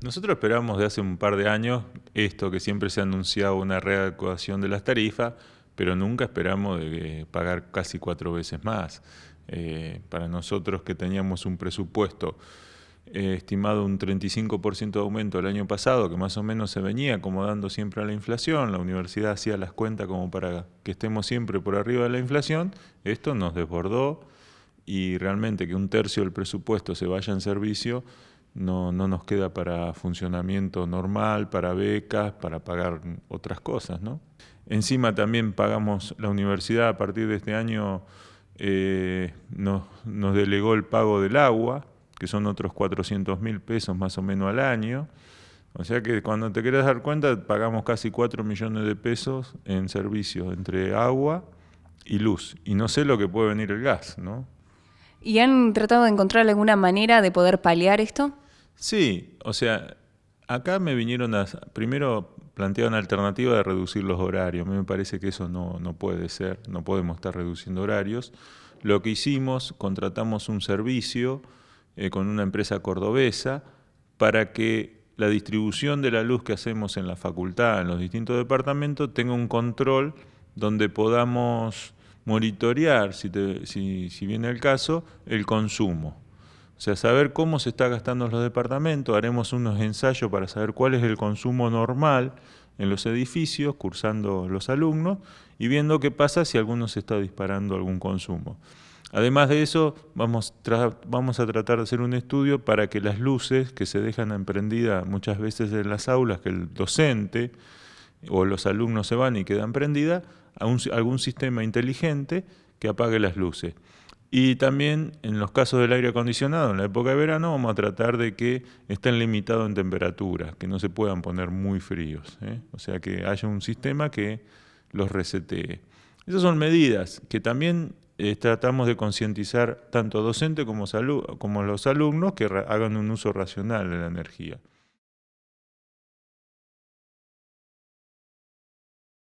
Nosotros esperamos de hace un par de años esto que siempre se ha anunciado una readecuación de las tarifas, pero nunca esperamos de pagar casi cuatro veces más. Eh, para nosotros que teníamos un presupuesto eh, estimado un 35% de aumento el año pasado, que más o menos se venía acomodando siempre a la inflación, la universidad hacía las cuentas como para que estemos siempre por arriba de la inflación, esto nos desbordó y realmente que un tercio del presupuesto se vaya en servicio no, nos queda para funcionamiento normal, para becas, para pagar otras cosas, ¿no? Encima también pagamos la universidad a partir de este año, eh, nos, delegó el pago del agua, que son otros 400 mil pesos más o menos al año. O sea que cuando te quieras dar cuenta, pagamos casi 4 millones de pesos en servicios entre agua y luz. Y no sé lo que puede venir el gas, ¿no? ¿Y han tratado de encontrar alguna manera de poder paliar esto? Sí, o sea, acá me vinieron a... Primero una alternativa de reducir los horarios. A mí me parece que eso no, puede ser, no podemos estar reduciendo horarios. Lo que hicimos, contratamos un servicio eh, con una empresa cordobesa para que la distribución de la luz que hacemos en la facultad, en los distintos departamentos, tenga un control donde podamos monitorear, si, si viene el caso, el consumo. O sea, saber cómo se está gastando los departamentos, haremos unos ensayos para saber cuál es el consumo normal en los edificios, cursando los alumnos y viendo qué pasa si alguno se está disparando algún consumo. Además de eso, vamos, a tratar de hacer un estudio para que las luces que se dejan emprendidas muchas veces en las aulas, que el docente o los alumnos se van y quedan prendidas, a algún sistema inteligente que apague las luces. Y también en los casos del aire acondicionado, en la época de verano, vamos a tratar de que estén limitados en temperaturas, que no se puedan poner muy fríos. ¿eh? O sea, que haya un sistema que los resetee. Esas son medidas que también eh, tratamos de concientizar tanto docentes como, como los alumnos que hagan un uso racional de la energía.